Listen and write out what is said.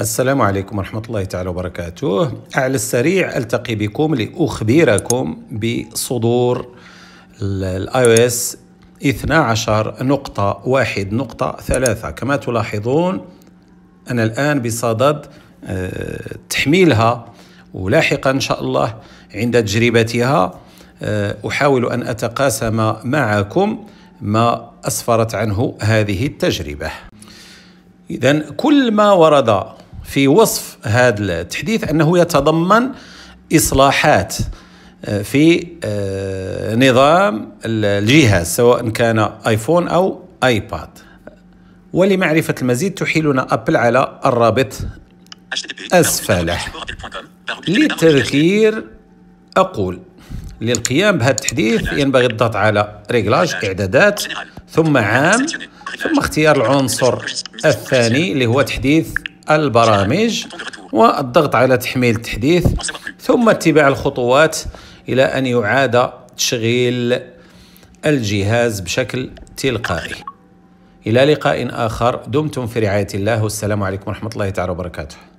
السلام عليكم ورحمة الله تعالى وبركاته على السريع ألتقي بكم لأخبركم بصدور الاي او اس 12.1.3 كما تلاحظون أنا الآن بصدد آه، تحميلها ولاحقا إن شاء الله عند تجربتها آه، أحاول أن أتقاسم معكم ما أسفرت عنه هذه التجربة إذا كل ما ورد في وصف هذا التحديث انه يتضمن اصلاحات آه، في آه، نظام الجهاز سواء كان ايفون او ايباد ولمعرفة المزيد تحيلنا أبل على الرابط أسفله للتذكير أقول للقيام بهذا التحديث ينبغي الضغط على ريغلاج إعدادات ثم عام ثم اختيار العنصر الثاني اللي هو تحديث البرامج والضغط على تحميل التحديث ثم اتباع الخطوات إلى أن يعاد تشغيل الجهاز بشكل تلقائي إلى لقاء آخر دمتم في رعاية الله والسلام عليكم ورحمة الله تعالى وبركاته